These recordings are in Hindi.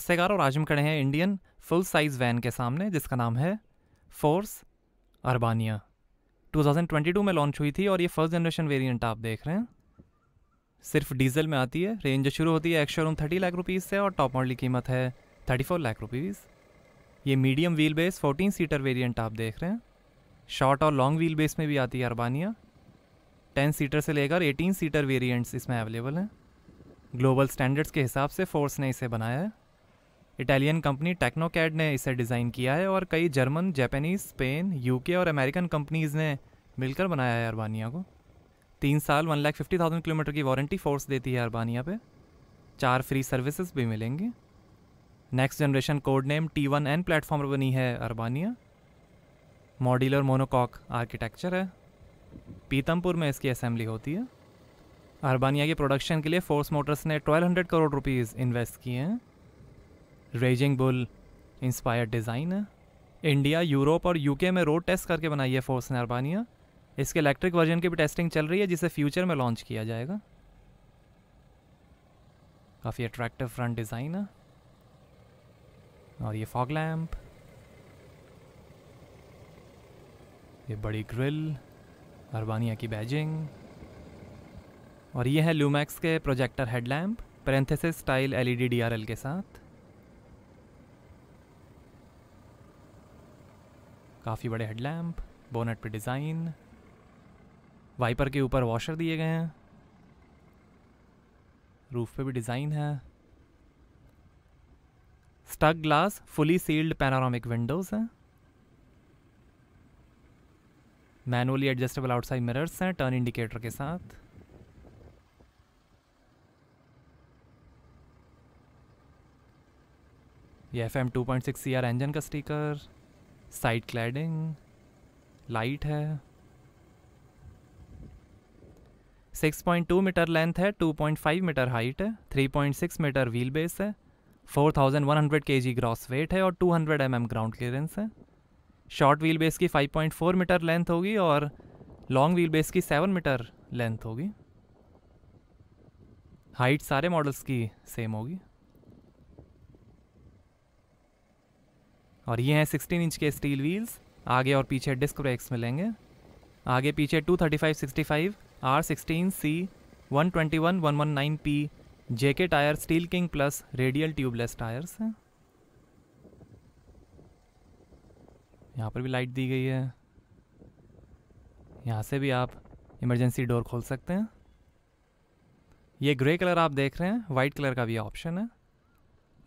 मत्स्यकार और आज हम खड़े हैं इंडियन फुल साइज़ वैन के सामने जिसका नाम है फोर्स अरबानिया 2022 में लॉन्च हुई थी और ये फर्स्ट जनरेशन वेरिएंट आप देख रहे हैं सिर्फ डीजल में आती है रेंज शुरू होती है एक्शोरूम थर्टी लाख रुपीज़ से और टॉप मॉडल की कीमत है थर्टी फोर लाख रुपीज़ ये medium wheel base fourteen seater variant आप देख रहे हैं शॉर्ट और लॉन्ग व्हील बेस में भी आती है अरबानिया टेन सीटर से लेकर एटीन सीटर वेरियंट्स इसमें अवेलेबल हैं ग्लोबल स्टैंडर्ड्स के हिसाब से फोर्स ने इसे बनाया है इटालियन कंपनी टेक्नोकैड ने इसे डिज़ाइन किया है और कई जर्मन जापानीज स्पेन यूके और अमेरिकन कंपनीज़ ने मिलकर बनाया है अरबानिया को तीन साल one lakh fifty thousand kilometre की वारंटी फोर्स देती है अरबानिया पे चार फ्री सर्विसेज भी मिलेंगे next generation code name T one N platform पर बनी है अरबानिया मॉड्यूलर मोनोकॉक आर्किटेक्चर है पीतमपुर में इसकी असेंबली होती है अरबानिया की प्रोडक्शन के लिए फोर्स मोटर्स ने twelve hundred crore rupees invest किए हैं raging bull inspired design India Europe और यूके में रोड टेस्ट करके बनाई है फोर्स ने अरबानिया इसके इलेक्ट्रिक वर्जन की भी टेस्टिंग चल रही है जिसे फ्यूचर में लॉन्च किया जाएगा काफ़ी अट्रैक्टिव फ्रंट डिज़ाइन है और ये फॉग लैम्प ये बड़ी ग्रिल अरबानिया की बैजिंग और ये है लूमैक्स के projector headlamp parenthesis style LED DRL के साथ काफ़ी बड़े हेडलैम्प बोनट पे डिज़ाइन वाइपर के ऊपर वॉशर दिए गए हैं रूफ पे भी डिज़ाइन है stuck glass fully sealed panoramic windows हैं मैनुअली एडजस्टेबल आउटसाइड मिरर्स हैं टर्न इंडिकेटर के साथ ये F M two point six C R engine का स्टिकर साइड क्लैडिंग लाइट है 6.2 मीटर लेंथ है 2.5 मीटर हाइट है 3.6 मीटर व्हील बेस है 4100 केजी ग्रॉस वेट है और 200 हंड्रेड एम ग्राउंड क्लियरेंस है शॉर्ट व्हील बेस की 5.4 मीटर लेंथ होगी और लॉन्ग व्हील बेस की 7 मीटर लेंथ होगी हाइट सारे मॉडल्स की सेम होगी और ये हैं 16 इंच के स्टील व्हील्स आगे और पीछे डिस्क ब्रेक्स मिलेंगे आगे पीछे 235 65 R sixteen C one twenty one one one nine P J के tyre steel king plus radial tubeless tyres हैं यहाँ पर भी लाइट दी गई है यहाँ से भी आप इमरजेंसी डोर खोल सकते हैं ये ग्रे कलर आप देख रहे हैं वाइट कलर का भी ऑप्शन है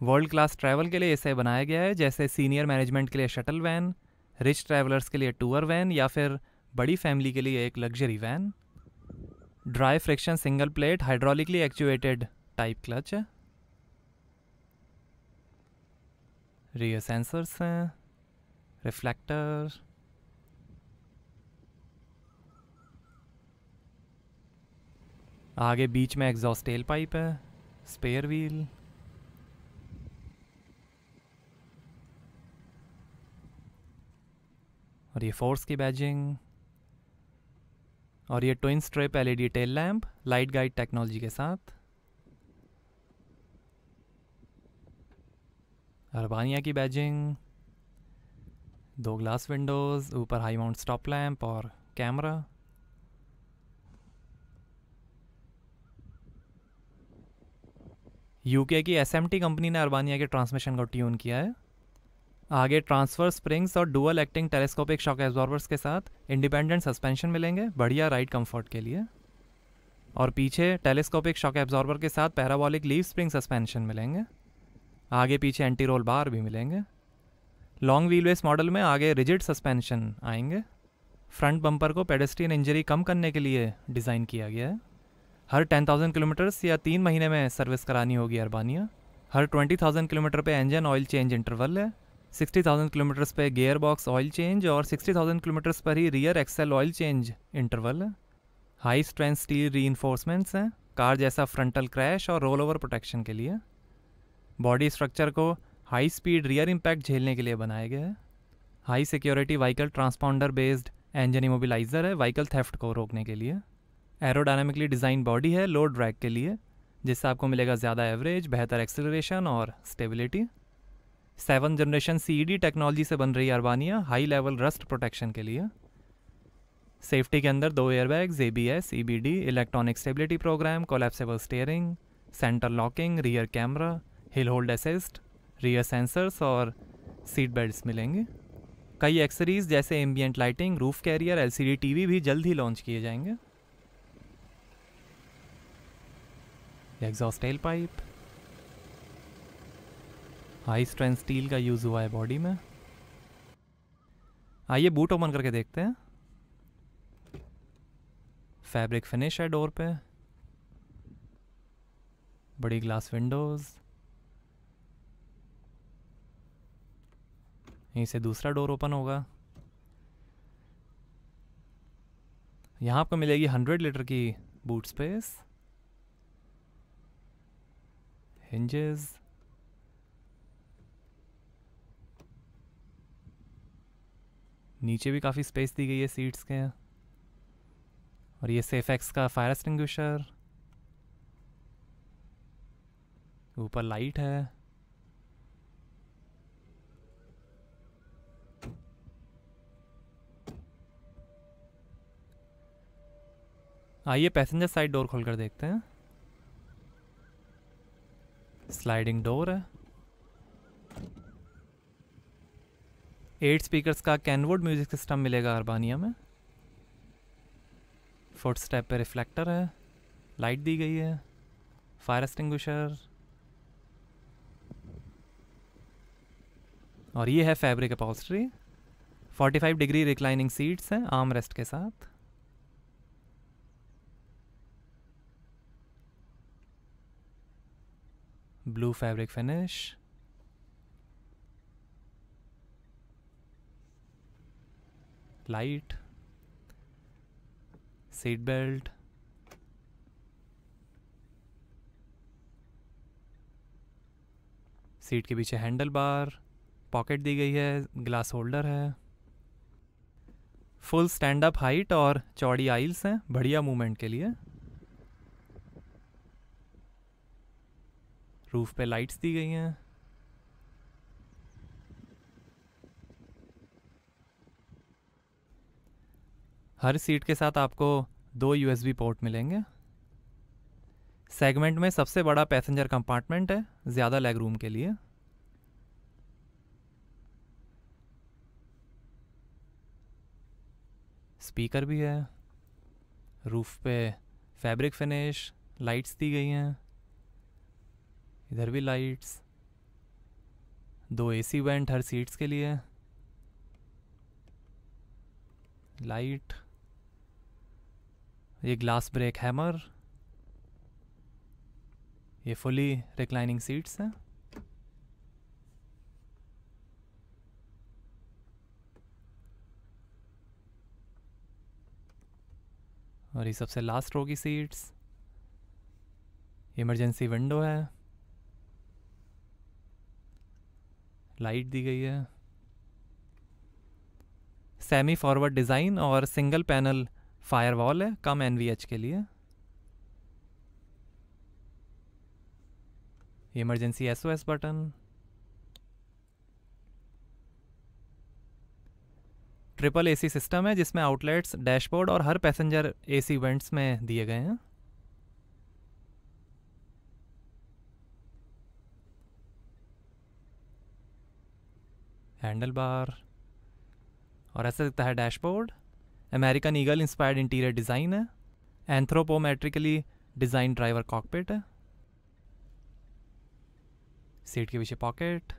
वर्ल्ड क्लास ट्रैवल के लिए इसे बनाया गया है जैसे सीनियर मैनेजमेंट के लिए शटल वैन रिच ट्रैवलर्स के लिए टूर वैन या फिर बड़ी फैमिली के लिए एक luxury van dry friction single plate hydraulically actuated type clutch है रियर सेंसर्स हैं रिफ्लेक्टर आगे बीच में एग्जॉस्ट टेल पाइप है स्पेयर व्हील और ये फोर्स की बैजिंग और ये twin strip LED tail lamp light guide technology के साथ अरबानिया की बैजिंग दो ग्लास विंडोज़ ऊपर हाई माउंट स्टॉप लैंप और कैमरा यूके की एसएमटी कंपनी ने अरबानिया के ट्रांसमिशन को ट्यून किया है आगे ट्रांसफर स्प्रिंग्स और dual acting telescopic shock absorbers के साथ इंडिपेंडेंट सस्पेंशन मिलेंगे बढ़िया राइड कंफर्ट के लिए और पीछे टेलीस्कोपिक शॉक एब्जॉर्बर के साथ पैराबॉलिक लीव स्प्रिंग सस्पेंशन मिलेंगे आगे पीछे एंटी रोल बार भी मिलेंगे लॉन्ग व्हील बेस मॉडल में आगे रिजिड सस्पेंशन आएंगे फ्रंट बम्पर को पेडेस्ट्रियन इंजरी कम करने के लिए डिज़ाइन किया गया है हर 10,000 किलोमीटर्स या तीन महीने में सर्विस करानी होगी अरबानिया हर 20,000 किलोमीटर पे इंजन ऑयल चेंज इंटरवल है 60,000 किलोमीटर्स पे गेयर बॉक्स ऑयल चेंज और 60,000 किलोमीटर्स पर ही rear axle oil change interval high strength steel री हैं कार जैसा फ्रंटल क्रैश और रोल ओवर प्रोटेक्शन के लिए बॉडी स्ट्रक्चर को हाई स्पीड रियर इम्पैक्ट झेलने के लिए बनाया गया है high security vehicle transponder based engine immobiliser है व्हीकल थेफ्ट को रोकने के लिए एरोडायनामिकली डिज़ाइन बॉडी है लो ड्रैग के लिए जिससे आपको मिलेगा ज़्यादा एवरेज बेहतर एक्सेलरेशन और stability seven generation CED e technology से बन रही Urbania high level rust protection के लिए सेफ्टी के अंदर दो bag A B S E B D electronic stability programme collapsible steering centre locking rear camera hill hold assist rear sensors और सीट बेल्ट मिलेंगे कई एक्सरीज जैसे ambient lighting roof carrier L C D T V भी जल्द ही लॉन्च किए जाएंगे exhaust tail pipe high strength steel का यूज़ हुआ है बॉडी में आइए बूट ओपन करके देखते हैं फैब्रिक फिनिश है डोर पे बड़ी ग्लास विंडोज़ यहीं से दूसरा डोर ओपन होगा यहाँ आपको मिलेगी हंड्रेड लीटर की बूट स्पेस hinges नीचे भी काफ़ी स्पेस दी गई है सीट्स के और ये सेफ एक्स का फायर एक्सटिंग्विशर ऊपर लाइट है आइए पैसेंजर साइड डोर खोलकर देखते हैं स्लाइडिंग डोर है एट स्पीकर्स का कैनवुड म्यूज़िक सिस्टम मिलेगा अरबानिया में फुट स्टेप पर रिफ्लेक्टर है लाइट दी गई है फायर एक्सटिंग्विशर और ये है fabric upholstery 45 degree reclining seats हैं आर्म रेस्ट के साथ blue fabric finish light seat belt seat के पीछे हैंडल बार पॉकेट दी गई है ग्लास होल्डर है फुल स्टैंड अप हाइट और चौड़ी आइल्स हैं बढ़िया मूवमेंट के लिए रूफ पे लाइट्स दी गई हैं हर सीट के साथ आपको दो यूएसबी पोर्ट मिलेंगे सेगमेंट में सबसे बड़ा पैसेंजर कंपार्टमेंट है ज़्यादा लेग रूम के लिए स्पीकर भी है रूफ पे फैब्रिक फिनिश लाइट्स दी गई हैं इधर भी लाइट्स दो एसी वेंट हर सीट्स के लिए लाइट ये ग्लास ब्रेक हैमर ये फुली रिक्लाइनिंग सीट्स हैं और ये सबसे लास्ट रो की सीट्स इमरजेंसी विंडो है लाइट दी गई है सेमी फॉरवर्ड डिज़ाइन और सिंगल पैनल फायरवॉल है कम एन के लिए emergency S button triple AC system है जिसमें आउटलेट्स डैशबोर्ड और हर पैसेंजर एसी वेंट्स में दिए गए हैं हैंडल बार और ऐसा दिखता है dashboard American eagle inspired interior design है एंथ्रोपोमेट्रिकली डिज़ाइन ड्राइवर कॉकपिट है सीट के पीछे पॉकेट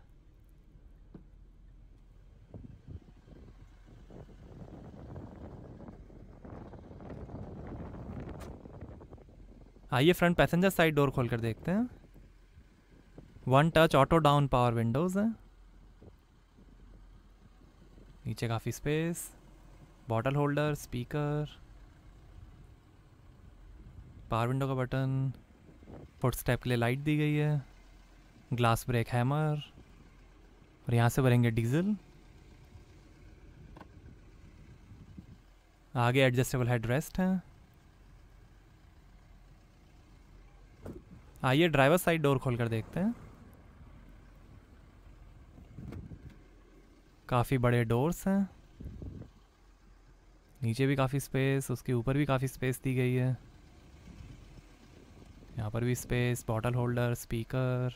आइए फ्रंट पैसेंजर साइड डोर खोल कर देखते हैं one touch auto down power windows है नीचे काफ़ी space bottle holder speaker power window का बटन फुट स्टेप के लिए लाइट दी गई है ग्लास ब्रेक हैमर और यहाँ से भरेंगे डीजल आगे एडजस्टेबल हेड रेस्ट हैं आइए ड्राइवर साइड डोर खोल कर देखते हैं काफ़ी बड़े डोर्स हैं नीचे भी काफ़ी स्पेस उसके ऊपर भी काफ़ी स्पेस दी गई है यहाँ पर भी स्पेस बॉटल होल्डर स्पीकर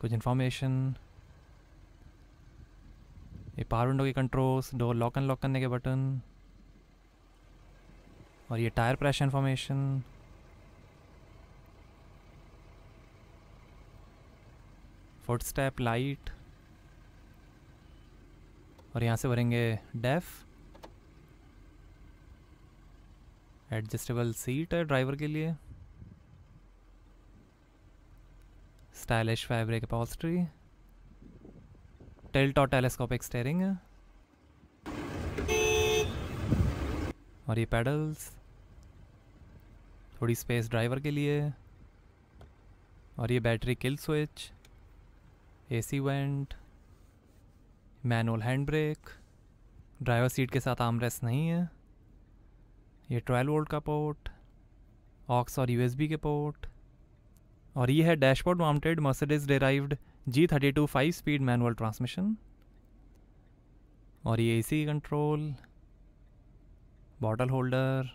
कुछ इन्फॉर्मेशन ये पावर विंडो के controls door lock and lock करने के बटन और ये tyre pressure information foot step light और यहाँ से भरेंगे डेफ़ एडजस्टेबल सीट है ड्राइवर के लिए स्टाइलिश फैब्रिक अपॉस्ट्री टेल्ट और टेलीस्कोपिक स्टेयरिंग है और ये पैडल्स थोड़ी स्पेस ड्राइवर के लिए और ये battery kill switch AC vent manual hand brake driver seat के साथ आमरेस्ट नहीं है ये 12 वोल्ट का पोर्ट ऑक्स और यू के पोर्ट और ये है dashboard mounted Mercedes derived G thirty two five speed manual transmission और ये एसी कंट्रोल बॉटल होल्डर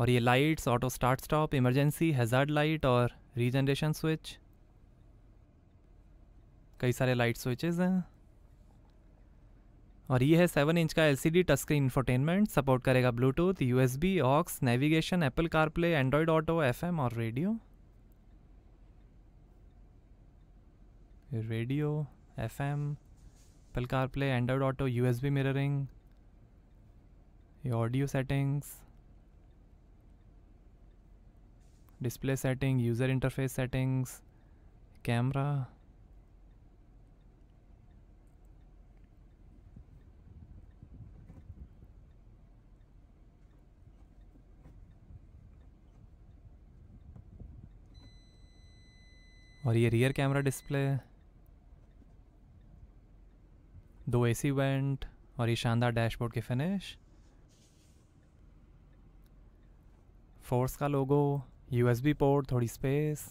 और ये lights auto start stop emergency hazard light और रीजनरेशन स्विच कई सारे लाइट स्विचेज़ हैं और ये है सेवन इंच का L C D touch screen infotainment support करेगा Bluetooth U S B aux navigation Apple CarPlay Android auto F M और radio radio F M Apple CarPlay Android auto U S B mirroring ये audio settings display setting user interface settings camera और ये रियर कैमरा डिस्प्ले है दो एसी वेंट और ये शानदार डैशबोर्ड की फिनिश फोर्स का लोगो यूएसबी पोर्ट थोड़ी स्पेस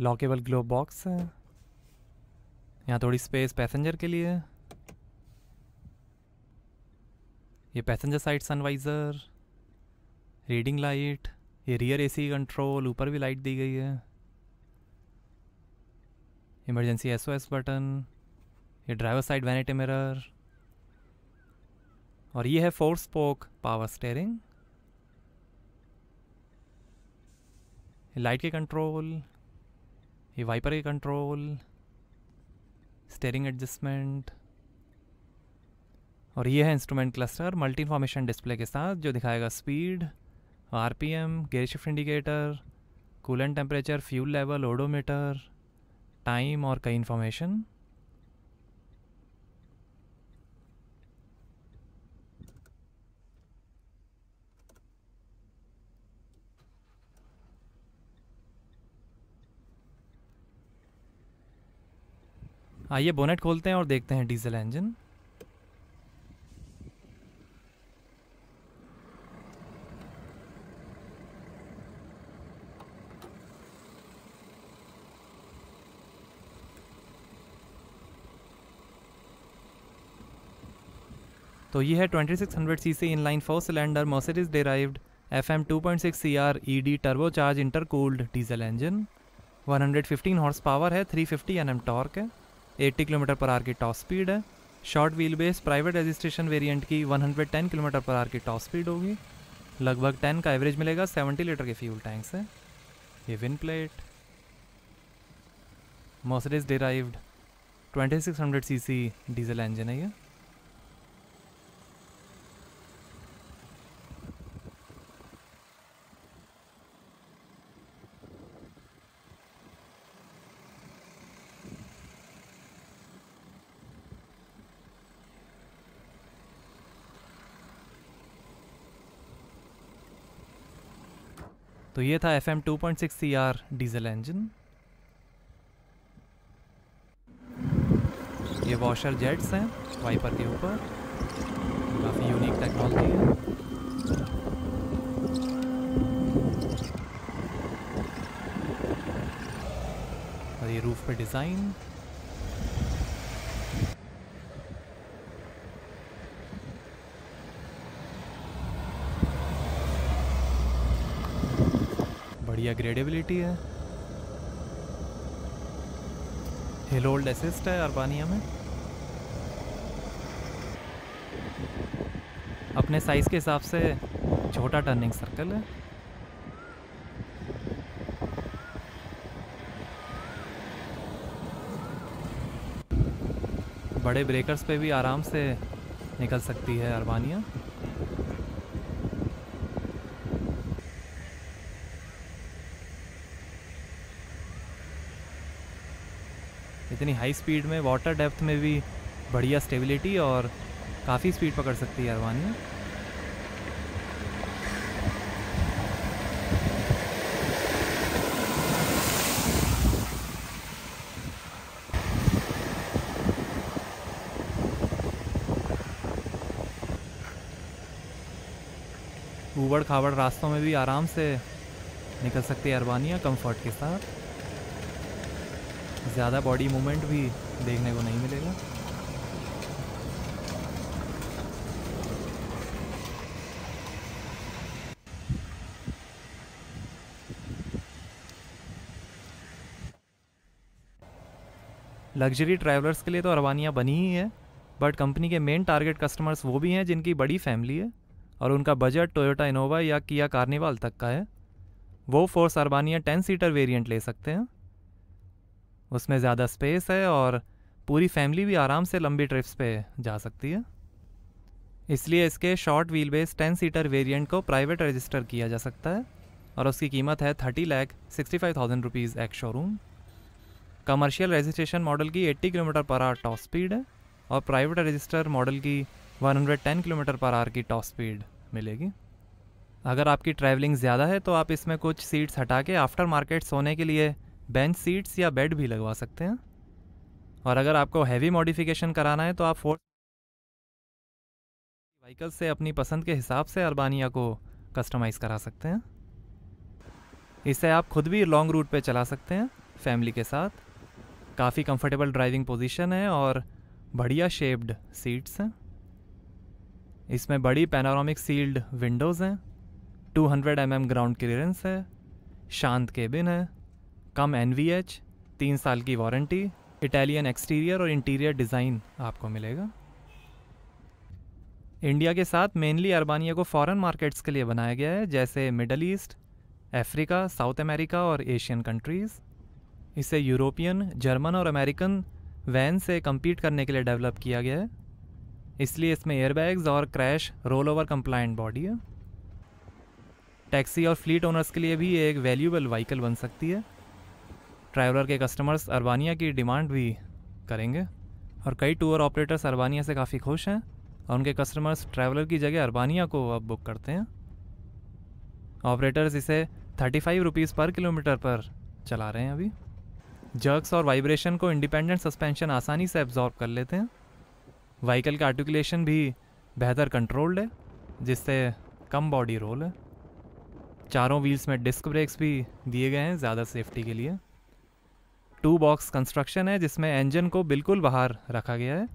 लॉकेबल ग्लो बॉक्स है यहाँ थोड़ी स्पेस पैसेंजर के लिए ये passenger side sun visor reading light ये रियर एसी कंट्रोल ऊपर भी लाइट दी गई है emergency S O S button ये ड्राइवर साइड वैनिटी मिरर और ये है four spoke power steering light के कंट्रोल ये वाइपर के कंट्रोल स्टेयरिंग एडजस्टमेंट और ये है instrument cluster multi information display के साथ जो दिखाएगा speed RPM gear shift indicator coolant temperature fuel level odometer time और कई इन्फॉर्मेशन आइए बोनेट खोलते हैं और देखते हैं डीजल इंजन तो ये है 2600 CC inline four cylinder Mercedes derived F M two point six C R E D turbocharge intercooled diesel engine 115 horse power है 350 फिफ्टी एन एम टॉर्क है 80 किलोमीटर पर आर की टॉप स्पीड है short wheel base private registration variant की टेन किलोमीटर पर आर की टॉप स्पीड होगी लगभग टेन का एवरेज मिलेगा सेवेंटी लीटर के फ्यूल टैंक से ये VIN plate Mercedes hundred 2600 CC diesel engine है ये तो ये था F M two point six C R diesel engine ये वॉशर जेट्स हैं वाइपर के ऊपर काफ़ी यूनिक टेक्नोलॉजी है और ये रूफ पे डिज़ाइन या ग्रेडेबिलिटी है हिल होल्ड असिस्ट है अरबानिया में अपने साइज़ के हिसाब से छोटा टर्निंग सर्कल है बड़े ब्रेकर्स पे भी आराम से निकल सकती है अरबानिया इतनी हाई स्पीड में वाटर डेप्थ में भी बढ़िया स्टेबिलिटी और काफ़ी स्पीड पकड़ सकती है अरवानी उबड़ खाबड़ रास्तों में भी आराम से निकल सकती है अरबानिया कंफर्ट के साथ ज़्यादा बॉडी मूवमेंट भी देखने को नहीं मिलेगा लग्जरी ट्रैवलर्स के लिए तो अरबानियाँ बनी ही है बट कंपनी के मेन टारगेट कस्टमर्स वो भी हैं जिनकी बड़ी फैमिली है और उनका बजट टोयोटा इनोवा या किया कार्निवाल तक का है वो Force Urbania ten seater variant ले सकते हैं उसमें ज़्यादा स्पेस है और पूरी फैमिली भी आराम से लंबी ट्रिप्स पे जा सकती है इसलिए इसके short wheel base ten seater variant को प्राइवेट रजिस्टर किया जा सकता है और उसकी कीमत है thirty lakh sixty five thousand rupees ex showroom commercial registration model की eighty kilometre per hour top speed है और प्राइवेट रजिस्टर मॉडल की one hundred ten kilometre per hour की टॉप स्पीड मिलेगी अगर आपकी ट्रैवलिंग ज़्यादा है तो आप इसमें कुछ सीट्स हटा के आफ्टर मार्केट सोने के लिए बेंच सीट्स या बेड भी लगवा सकते हैं और अगर आपको हैवी मॉडिफिकेशन कराना है तो आप फोर व्हीकल से अपनी पसंद के हिसाब से अरबानिया को कस्टमाइज़ करा सकते हैं इसे आप खुद भी लॉन्ग रूट पे चला सकते हैं फैमिली के साथ काफ़ी कंफर्टेबल ड्राइविंग पोजीशन है और बढ़िया शेप्ड सीट्स हैं इसमें बड़ी पैनारोमिक सील्ड विंडोज़ हैं 200 हंड्रेड एम ग्राउंड क्लियरेंस है शांत केबिन है कम एन वी एच तीन साल की वारंटी इटालियन एक्सटीरियर और इंटीरियर डिज़ाइन आपको मिलेगा इंडिया के साथ मेनली अरबानिया को फॉरेन मार्केट्स के लिए बनाया गया है जैसे middle East Africa South America और एशियन कंट्रीज़ इसे यूरोपियन जर्मन और अमेरिकन वैन से कम्पीट करने के लिए डेवलप किया गया है इसलिए इसमें एयरबैग्स और crash roll over compliant body है टैक्सी और फ्लीट ओनर्स के लिए भी एक वैल्यूबल व्हीकल बन सकती है ट्रैवलर के कस्टमर्स अरबानिया की डिमांड भी करेंगे और कई टूर ऑपरेटर्स अरबानिया से काफ़ी खुश हैं और उनके कस्टमर्स ट्रैवलर की जगह अरबानिया को अब बुक करते हैं ऑपरेटर्स इसे thirty five rupees per kilometre पर चला रहे हैं अभी जर्क्स और वाइब्रेशन को इंडिपेंडेंट सस्पेंशन आसानी से एब्जॉर्ब कर लेते हैं व्हीकल का आर्टिकुलेशन भी बेहतर कंट्रोल्ड है जिससे कम बॉडी रोल है चारों व्हील्स में डिस्क ब्रेक्स भी दिए गए हैं ज़्यादा सेफ्टी के लिए टू बॉक्स कंस्ट्रक्शन है जिसमें इंजन को बिल्कुल बाहर रखा गया है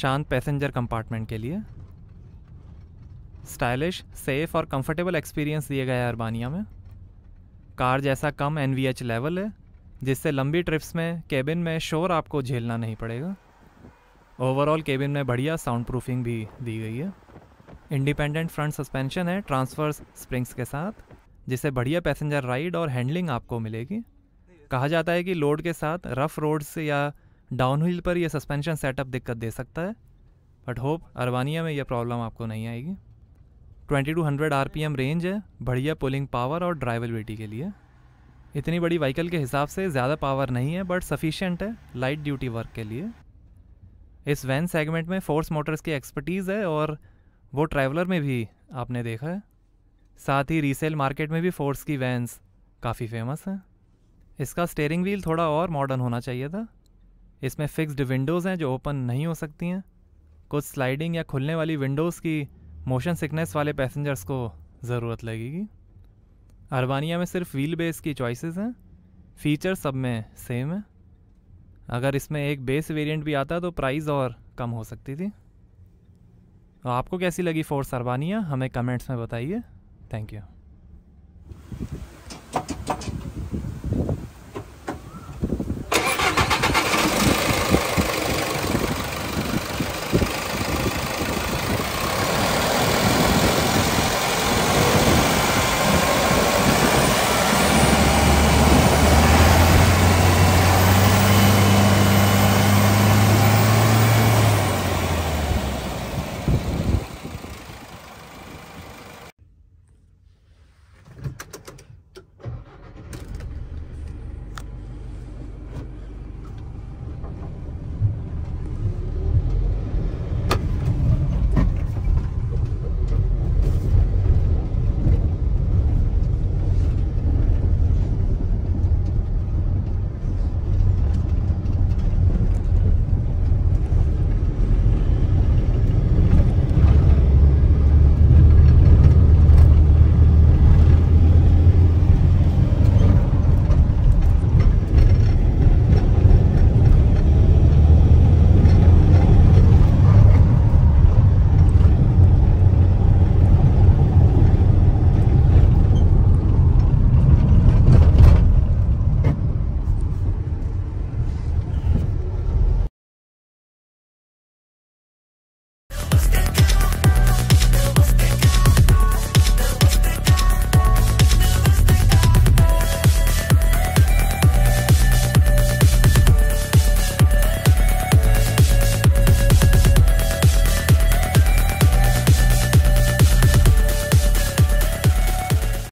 शांत पैसेंजर कंपार्टमेंट के लिए स्टाइलिश सेफ और कंफर्टेबल एक्सपीरियंस दिया गया है अरबानिया में कार जैसा कम एन लेवल है जिससे लंबी ट्रिप्स में केबिन में शोर आपको झेलना नहीं पड़ेगा ओवरऑल केबिन में बढ़िया साउंड प्रूफिंग भी दी गई है इंडिपेंडेंट फ्रंट सस्पेंशन है ट्रांसफर्स स्प्रिंग्स के साथ जिससे बढ़िया पैसेंजर राइड और हैंडलिंग आपको मिलेगी कहा जाता है कि लोड के साथ रफ रोड्स या डाउनहिल पर यह सस्पेंशन सेटअप दिक्कत दे सकता है बट होप अरवानिया में यह प्रॉब्लम आपको नहीं आएगी 2200 आरपीएम रेंज है बढ़िया पुलिंग पावर और ड्राइवेबिलिटी के लिए इतनी बड़ी व्हीकल के हिसाब से ज़्यादा पावर नहीं है बट सफिशेंट है लाइट ड्यूटी वर्क के लिए इस वैन सेगमेंट में फोर्स मोटर्स की एक्सपर्टीज़ है और वो ट्रैवलर में भी आपने देखा है साथ ही रीसेल मार्केट में भी फोर्स की वैन्स काफ़ी फेमस हैं इसका स्टेयरिंग व्हील थोड़ा और मॉडर्न होना चाहिए था इसमें फिक्स्ड विंडोज़ हैं जो ओपन नहीं हो सकती हैं कुछ स्लाइडिंग या खुलने वाली विंडोज़ की मोशन सिकनेस वाले पैसेंजर्स को ज़रूरत लगेगी अरबानिया में सिर्फ व्हील बेस की चॉइसेस हैं फीचर सब में सेम है अगर इसमें एक बेस वेरिएंट भी आता तो प्राइस और कम हो सकती थी आपको कैसी लगी फोर्स अरबानिया हमें कमेंट्स में बताइए थैंक यू